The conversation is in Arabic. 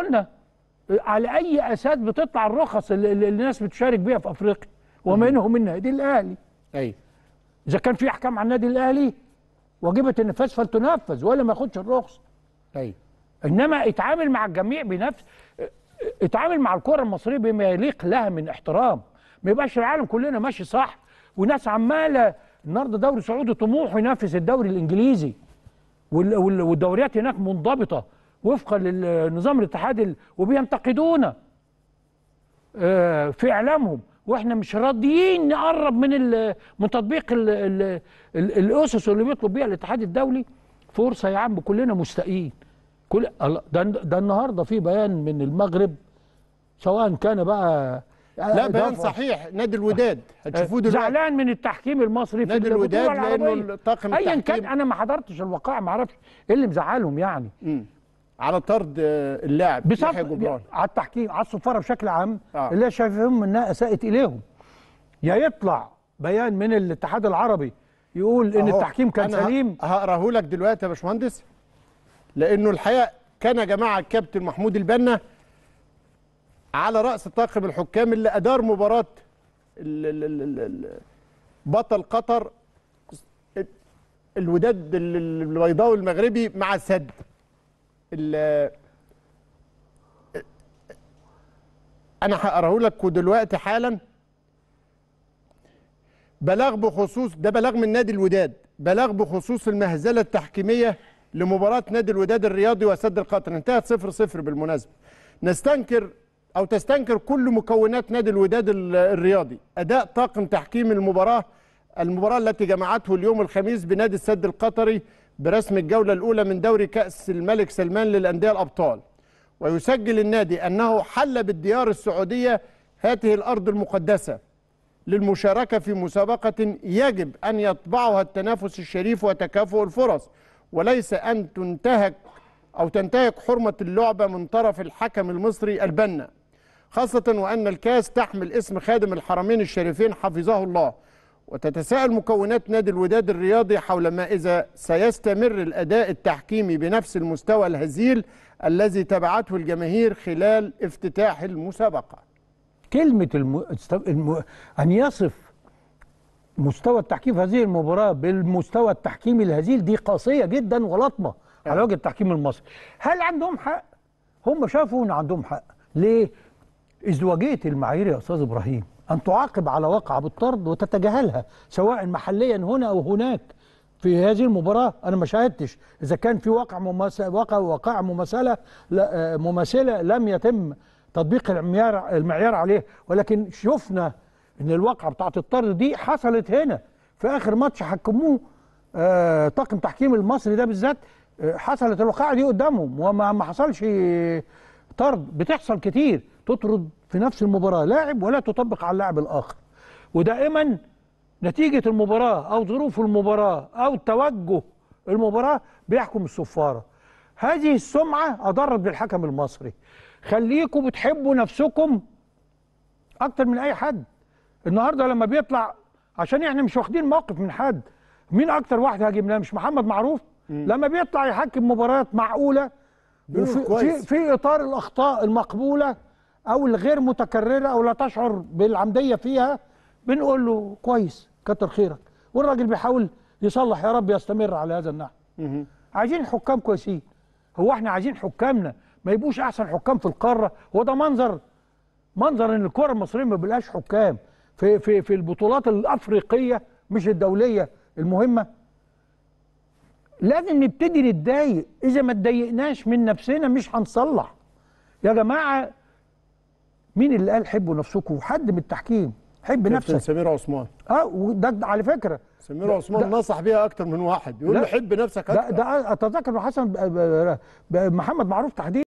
قلنا على اي اساس بتطلع الرخص اللي, اللي الناس بتشارك بيها في افريقيا ومنهم النادي الاهلي ايوه اذا كان في احكام على النادي الاهلي وجبه النفاذ فلتنفذ ولا ما ياخدش الرخصه ايوه انما اتعامل مع الجميع بنفس اتعامل مع الكره المصريه بما يليق لها من احترام ما يبقاش العالم كلنا ماشي صح وناس عماله النهارده دوري سعودي طموح ينافس الدوري الانجليزي والدوريات هناك منضبطه وفقا للنظام الاتحادي وبينتقدونا آه، في اعلامهم واحنا مش راضيين نقرب من من تطبيق الاسس اللي بيطلب بيها الاتحاد الدولي فرصه يا عم كلنا مستائين كل ده ده النهارده في بيان من المغرب سواء كان بقى آه، لا بيان صحيح نادي الوداد هتشوفوه آه، دلوقتي زعلان من التحكيم المصري في نادي الوداد لانه الطاقم التحكيم ايا كان انا ما حضرتش الوقائع ما اعرفش ايه اللي مزعلهم يعني م. على طرد آه، اللاعب بيحيى جبران على التحكيم على الصفاره بشكل عام آه. اللي شايفهم انها اساءت اليهم يا يطلع بيان من الاتحاد العربي يقول ان التحكيم كان أنا سليم هقراه لك دلوقتي يا باشمهندس لانه الحقيقه كان يا جماعه الكابتن محمود البنا على راس طاقم الحكام اللي ادار مباراه بطل قطر الوداد البيضاوي المغربي مع السد انا هقراه لك دلوقتي حالا بلاغ بخصوص ده بلاغ من نادي الوداد بلاغ بخصوص المهزله التحكيميه لمباراه نادي الوداد الرياضي وسد القطر انتهت 0 0 بالمناسبه نستنكر او تستنكر كل مكونات نادي الوداد الرياضي اداء طاقم تحكيم المباراه المباراه التي جمعته اليوم الخميس بنادي السد القطري برسم الجولة الأولى من دوري كأس الملك سلمان للأندية الأبطال ويسجل النادي أنه حل بالديار السعودية هذه الأرض المقدسة للمشاركة في مسابقة يجب أن يطبعها التنافس الشريف وتكافؤ الفرص وليس أن تنتهك أو تنتهك حرمة اللعبة من طرف الحكم المصري البنا خاصة وأن الكاس تحمل اسم خادم الحرمين الشريفين حفظه الله وتتساءل مكونات نادي الوداد الرياضي حول ما إذا سيستمر الأداء التحكيمي بنفس المستوى الهزيل الذي تبعته الجماهير خلال افتتاح المسابقة كلمة الم... الم... أن يصف مستوى التحكيم في هذه المباراة بالمستوى التحكيمي الهزيل دي قاسية جدا ولطمة على نعم. وجه التحكيم المصري هل عندهم حق؟ هم شافوا أن عندهم حق ليه؟ إزواجية المعايير يا أستاذ إبراهيم أن تعاقب على واقعة بالطرد وتتجاهلها سواء محليا هنا أو هناك في هذه المباراة أنا ما شاهدتش إذا كان في واقع وقع وقع مماثلة مماثلة لم يتم تطبيق المعيار المعيار عليه ولكن شفنا إن الواقعة بتاعة الطرد دي حصلت هنا في آخر ماتش حكموه آه، طاقم تحكيم المصري ده بالذات آه، حصلت الواقعة دي قدامهم وما ما حصلش طرد بتحصل كتير تطرد في نفس المباراة لاعب ولا تطبق على اللاعب الآخر ودائما نتيجة المباراة أو ظروف المباراة أو توجه المباراة بيحكم الصفارة هذه السمعة أضرت بالحكم المصري خليكم بتحبوا نفسكم أكتر من أي حد النهاردة لما بيطلع عشان إحنا مش واخدين موقف من حد مين أكتر واحد هاجمناه مش محمد معروف لما بيطلع يحكم مباريات معقولة في في اطار الاخطاء المقبوله او الغير متكرره او لا تشعر بالعمديه فيها بنقول له كويس كتر خيرك والراجل بيحاول يصلح يا رب يستمر على هذا النحو عايزين حكام كويسين هو احنا عايزين حكامنا ما يبقوش احسن حكام في القاره هو ده منظر منظر ان الكره المصريه ما بلاش حكام في في في البطولات الافريقيه مش الدوليه المهمه لازم نبتدي نتضايق اذا ما اتضايقناش من نفسنا مش هنصلح يا جماعه مين اللي قال حبوا نفسكم حد من التحكيم حب نفسك سمير عثمان اه وده على فكره سمير عثمان نصح بيها اكتر من واحد يقول له حب نفسك اكتر ده, ده اتذكر حسن محمد معروف تحديدا